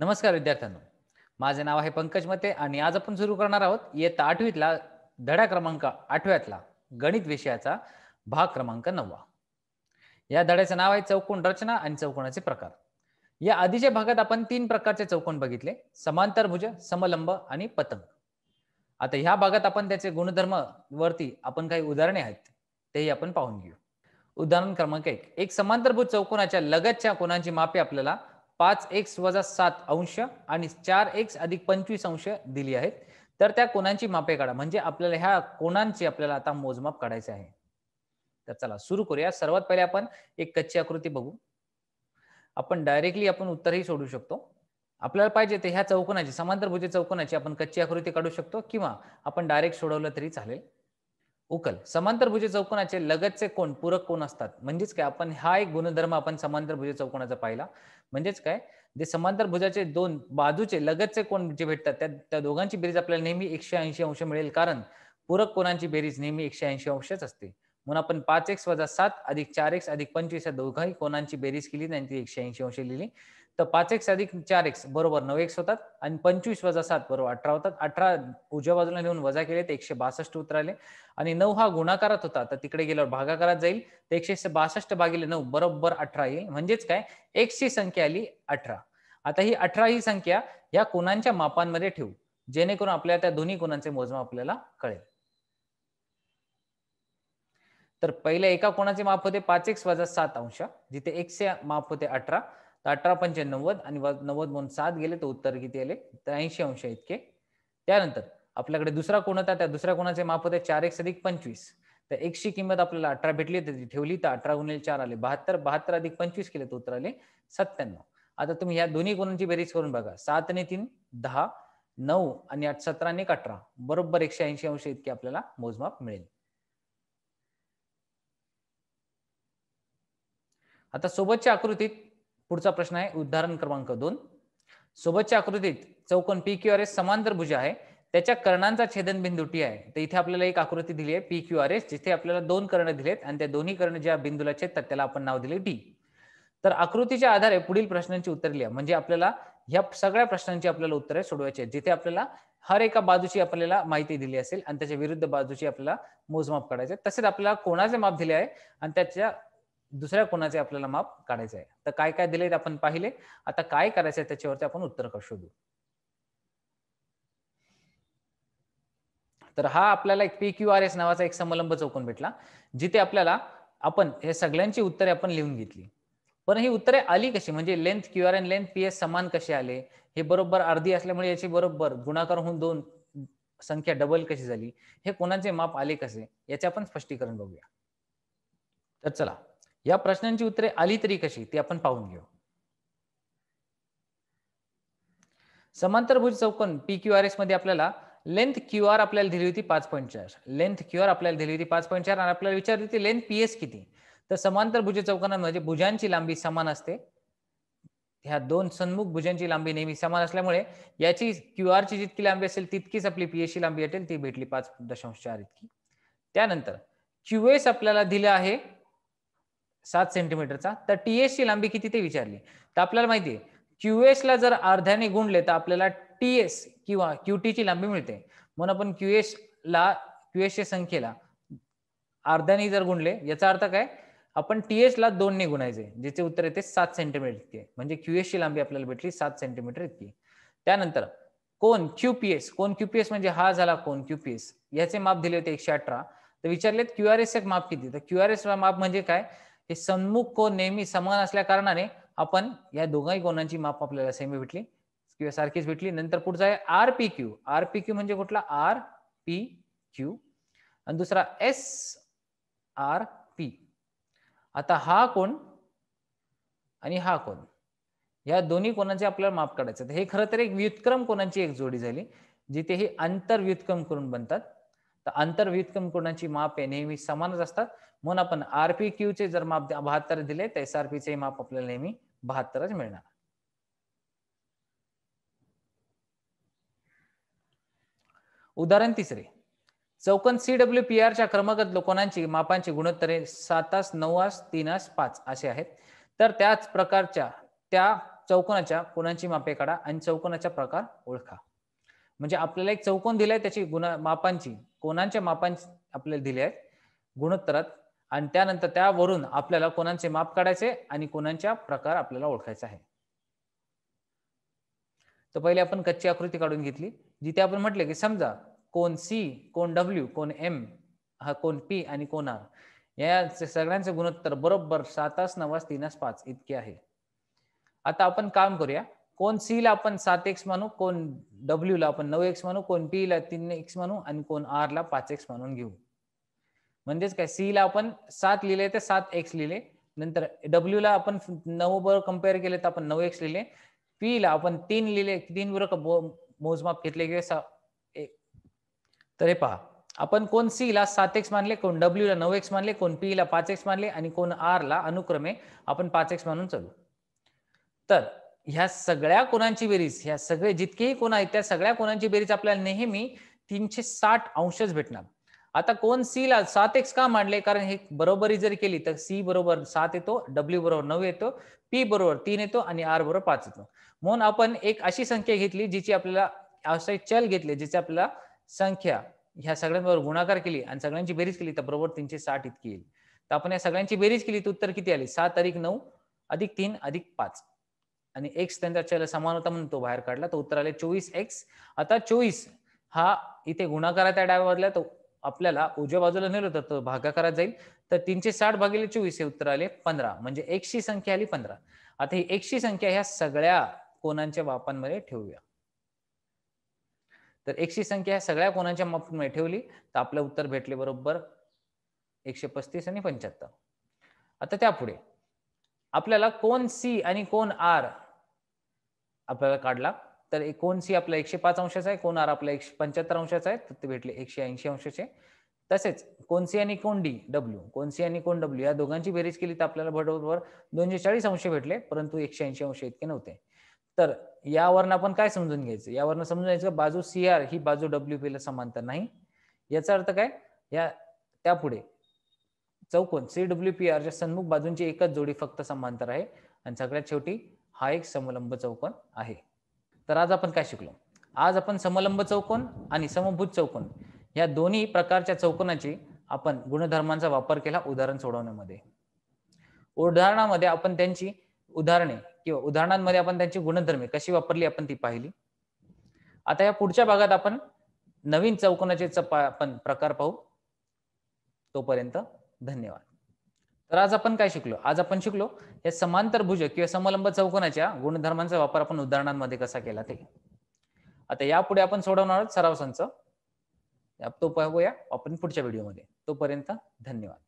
नमस्कार विद्यार्थ्यांनो माझे नाव आहे पंकज मते आणि आज आपण सुरू करणार आहोत इयत्ता आठवीतला धडा क्रमांक आठव्यातला गणित विषयाचा भाग क्रमांक नववा या धड्याचं नाव आहे चौकोन रचना आणि चौकोनाचे प्रकार या आधीच्या भागात आपण तीन प्रकारचे चौकोन बघितले समांतरभुज समलंब आणि पतंग आता ह्या भागात आपण त्याचे गुणधर्म वरती आपण काही उदाहरणे आहेत तेही आपण पाहून घेऊ उदाहरण क्रमांक एक एक समांतरभुज चौकोनाच्या लगतच्या कोणाची मापे आपल्याला पाच एक्स वजा सात अंश आणि चार एक्स अधिक पंचवीस अंश दिली आहेत तर त्या कोणांची मापे काढा म्हणजे आपल्याला ह्या कोणांची आपल्याला आता मोजमाप काढायचे आहे तर चला सुरू करूया सर्वात पहिले आपण एक कच्ची आकृती बघू आपण डायरेक्टली आपण उत्तरही सोडू शकतो आपल्याला पाहिजे ते ह्या चौकोनाची समांतरभुजे चौकोनाची आपण कच्ची आकृती काढू शकतो किंवा आपण डायरेक्ट सोडवलं तरी चालेल उकल समांतर भुजे चौकोनाचे लगतचे कोण पूरक कोण असतात म्हणजेच काय आपण हा एक गुणधर्म आपण समांतर भुजे चौकोनाचा पाहिला म्हणजेच काय जे भुजाचे दोन बाजूचे लगतचे कोण जे भेटतात त्या त्या दोघांची बेरीज आपल्याला नेहमी एकशे ऐंशी अंश मिळेल कारण पूरक कोणांची बेरीज नेहमी एकशे ऐंशी अंशच असते म्हणून आपण पाच एक्स वजा सात अधिक चार एक्स अधिक पंचवीस या दोघांही कोणाची बेरीज केली त्यांची एकशे ऐंशी अंश लिहिली तर पाच एक्स अधिक चार एक्स बरोबर नऊ एक्स होतात आणि पंचवीस वजा सात बरोबर अठरा होतात अठरा उजव्या बाजूला लिहून वजा केले तर एकशे बासष्ट उत्तर आले आणि नऊ हा गुणाकारात होता तर तिकडे गेल्यावर भागाकारात जाईल तर एकशे बासष्ट भागिले नऊ बरोबर अठरा येईल म्हणजेच काय एक्सची संख्या आली अठरा आता ही अठरा ही संख्या या कोणांच्या मापांमध्ये ठेवू जेणेकरून आपल्या त्या दोन्ही कोणांचे मोजमाप आपल्याला कळेल तर पहिल्या एका कोणाचे माप होते पाच एक्स वजा सात अंश जिथे एकशे माप होते अठरा अठरा पंचे नव्वद आणि नव्वद म्हणून सात गेले तर उत्तर किती आले तर ऐंशी अंश इतके त्यानंतर आपल्याकडे दुसरा कोण होता त्या दुसऱ्या कोणाचे माप होते चार एक अधिक पंचवीस तर एकशी किंमत आपल्याला अठरा भेटली तर ठेवली तर अठरा गुणिले चार आले बहात्तर बहात्तर अधिक पंचवीस केले तर उत्तर आले सत्त्याण्णव आता तुम्ही ह्या दोन्ही गुणांची बेरीज करून बघा सात आणि तीन दहा नऊ आणि सतरा आणि अठरा बरोबर एकशे ऐंशी अंश इतके आपल्याला मोजमाप मिळेल आता सोबतच्या आकृतीत पुढचा प्रश्न आहे उदाहरण क्रमांक दोन सोबतच्या आकृतीत चौकोन पी क्यू आर एस समांतर भुज आहे त्याच्या कर्णांचा छेदनबिंदू टी आहे तर इथे आपल्याला एक आकृती दिली आहे पी क्यू आर एस जिथे आपल्याला दोन कर्ण दिलेत आणि त्या दोन्ही कर्ण ज्या बिंदूला छेदतात त्याला आपण नाव दिले टी तर आकृतीच्या आधारे पुढील प्रश्नांची उत्तर लिहा म्हणजे आपल्याला ह्या सगळ्या प्रश्नांची आपल्याला उत्तरे सोडवायची आहेत जिथे आपल्याला हर एका बाजूची आपल्याला माहिती दिली असेल आणि त्याच्या विरुद्ध बाजूची आपल्याला मोजमाप काढायचे तसेच आपल्याला कोणाचे माप दिले आहे आणि त्याच्या दुसऱ्या कोणाचे आपल्याला माप काढायचं आहे तर काय काय दिले आपण पाहिले आता काय करायचं आहे त्याच्यावरती आपण उत्तर शोधू तर हा आपल्याला एक पी क्यू आर एस नावाचा एक समलंब चौकून भेटला जिथे आपल्याला आपण हे सगळ्यांची उत्तरे आपण लिहून घेतली पण ही उत्तरे आली कशी म्हणजे लेंथ क्यू आर आणि लेंथ पी एस समान कसे आले हे बरोबर अर्धी असल्यामुळे याची बरोबर गुणाकार होऊन दोन संख्या डबल कशी झाली हे कोणाचे माप आले कसे याचे आपण स्पष्टीकरण बघूया तर चला या प्रश्नांची उत्तरे आली तरी कशी ती आपण पाहून घेऊ समांतरभुज चौकन पी क्यू आर एस मध्ये आपल्याला लेंथ क्यू आर आपल्याला दिली होती पाच पॉईंट चार लेंथ क्यू आर आपल्याला दिली होती पाच पॉईंट चार आणि आपल्याला विचारली होती लेंथ पी एस किती तर समांतर भुज म्हणजे भुजांची लांबी समान असते ह्या दोन सन्मुख भुजांची लांबी नेहमी समान असल्यामुळे याची क्यू ची जितकी लांबी असेल तितकीच आपली ची लांबी असेल ती भेटली पाच दशांश चार इतकी त्यानंतर क्यू एस आपल्याला दिलं आहे सात सेंटीमीटरचा तर टीएस ची लांबी किती ते विचारली तर आपल्याला माहिती आहे क्यूएस ला जर अर्ध्याने गुणले तर आपल्याला टीएस किंवा क्यूटी ची लांबी मिळते म्हणून आपण क्यूएस ला च्या संख्येला अर्ध्याने जर गुणले याचा अर्थ काय आपण टीएस एस ला दोनने गुणायचे ज्याचे उत्तर येते सात सेंटीमीटर इतके म्हणजे क्यूएस ची लांबी आपल्याला भेटली सात सेंटीमीटर इतकी त्यानंतर कोण क्यूपीएस कोण क्यूपीएस म्हणजे हा झाला कोण क्यूपीएस याचे माप दिले होते एकशे अठरा तर विचारलेत क्यूआरएस एक माप किती तर क्यूआरएस माप म्हणजे काय हे सन्मुख कोण नेहमी समान असल्या कारणाने आपण या दोघांही कोणांची माप आपल्याला सेमी भेटली किंवा सारखीच भेटली नंतर पुढचा आहे R P Q R P Q म्हणजे कुठला आर पी क्यू आणि दुसरा एस आर पी आता हा कोण आणि हा कोण या दोन्ही कोणाचे आपल्याला माप काढायचं हे खरं तर एक व्युत्क्रम कोणाची एक जोडी झाली जिथे हे आंतरव्युत्क्रम करून बनतात तर आंतरविहित कमकुणाची मापे नेहमी समानच असतात म्हणून आपण पी क्यू चे जर माप बहात्तर दिले तर एस पी माप आपल्याला नेहमी बहात्तरच मिळणार उदाहरण तिसरे चौकन सी डब्ल्यू पी आरच्या क्रमगत लोकांची मापांची गुणोत्तरे सातास तीन आस पाच असे आहेत तर त्याच प्रकारच्या त्या चौकोनाच्या कोणाची मापे काढा आणि चौकोनाचा प्रकार ओळखा म्हणजे आपल्याला एक चौकोन दिलाय त्याची गुण मापांची कोणांचे मापां आपल्याला दिले आहेत गुणोत्तरात आणि त्यानंतर त्यावरून आपल्याला कोणांचे माप काढायचे आणि कोणांच्या प्रकार आपल्याला ओळखायचा आहे तर पहिले आपण कच्ची आकृती काढून घेतली जिथे आपण म्हटले की समजा कोण सी कोण डब्ल्यू कोण एम हा कोण पी आणि कोण आर या सगळ्यांचे गुणोत्तर बरोबर सातास नवास तीनास पाच इतके आहे आता आपण काम करूया कोण सी ला आपण सात एक्स म्हणू कोण डब्ल्यू ला आपण नऊ एक्स म्हणू कोण पी ला तीन एक्स म्हणू आणि कोण आर ला पाच एक्स म्हणून घेऊ म्हणजेच काय सी ला आपण सात लिहिले तर सात एक्स लिहिले नंतर डब्ल्यू ला आपण नऊ बरोबर कम्पेअर केले तर आपण नऊ एक्स लिहिले पी ला आपण तीन लिहिले तीन बरोबर मोजमाप घेतले किंवा तर हे पहा आपण कोण सी ला सात एक्स मानले कोण डब्ल्यू ला नऊ एक्स मानले कोण पी ला पाच एक्स मानले आणि कोण आर ला अनुक्रमे आपण पाच एक्स मानून चालू तर ह्या सगळ्या कोणांची बेरीज ह्या सगळे जितकेही कोण आहेत त्या सगळ्या कोणांची बेरीज आपल्याला नेहमी तीनशे साठ अंशच भेटणार आता कोण सी ला सात एक्स का मांडले कारण हे बरोबरी जर केली तर सी बरोबर सात येतो डब्ल्यू बरोबर नऊ येतो पी बरोबर तीन येतो आणि आर बरोबर पाच येतो म्हणून आपण एक अशी संख्या घेतली जिची आपल्याला अवश्य चल घेतले जिचे आपल्याला संख्या ह्या सगळ्यांबरोबर गुणाकार केली आणि सगळ्यांची बेरीज केली तर बरोबर तीनशे साठ इतकी येईल तर आपण या सगळ्यांची बेरीज केली तर उत्तर किती आली सात अधिक नऊ अधिक तीन अधिक पाच आणि एक्स त्यांच्या चल होता म्हणून तो बाहेर काढला तर उत्तर आले चोवीस एक्स आता चोवीस हा इथे गुणाकारा त्या डाव्या तो आपल्याला उजव्या बाजूला नेलो तर तो भागाकारात जाईल तर तीनशे साठ भागिले चोवीस हे उत्तर आले पंधरा म्हणजे एकशी संख्या आली पंधरा आता ही एकशी संख्या ह्या सगळ्या कोणांच्या बापांमध्ये ठेवूया तर एकशी संख्या ह्या सगळ्या कोणाच्या मापांमध्ये ठेवली तर आपलं उत्तर भेटले बरोबर एकशे पस्तीस आणि पंच्याहत्तर आता त्यापुढे आपल्याला कोण सी आणि कोण आर आपल्याला काढला तर कोण सी आपला एकशे पाच अंशाचा आहे कोण आर आपला एकशे पंच्याहत्तर अंशाचा आहे तर ते भेटले एकशे ऐंशी अंशाचे तसेच कोण सी आणि कोण डी डब्ल्यू कोण सी आणि कोण डब्ल्यू या दोघांची बेरीज केली तर आपल्याला बरोबर दोनशे चाळीस अंश भेटले परंतु एकशे ऐंशी अंश इतके नव्हते तर यावरनं आपण काय समजून घ्यायचं यावरनं समजून घ्यायचं बाजू सी आर ही बाजू डब्ल्यू पी ला समांतर नाही याचा अर्थ काय या त्यापुढे चौकोन सी डब्ल्यू पी आरच्या सन्मुख बाजूंची एकच जोडी फक्त समांतर आहे आणि सगळ्यात शेवटी हा एक समलंब चौकोन आहे तर आज आपण काय शिकलो आज आपण समलंब चौकोन आणि समभूत चौकोन या दोन्ही प्रकारच्या चौकोनाची आपण गुणधर्मांचा वापर केला उदाहरण सोडवण्यामध्ये उदाहरणामध्ये आपण त्यांची उदाहरणे किंवा उदाहरणांमध्ये आपण त्यांची गुणधर्मे कशी वापरली आपण ती पाहिली आता या पुढच्या भागात आपण नवीन चौकोनाचे आपण प्रकार पाहू तोपर्यंत धन्यवाद तर आज आपण काय शिकलो आज आपण शिकलो या समांतर भुज किंवा समलंब चौकोनाच्या गुणधर्मांचा वापर आपण उदाहरणांमध्ये कसा केला ते आता यापुढे आपण सोडवणार आहोत सराव संच तो पाहूया आपण पुढच्या व्हिडिओमध्ये तोपर्यंत धन्यवाद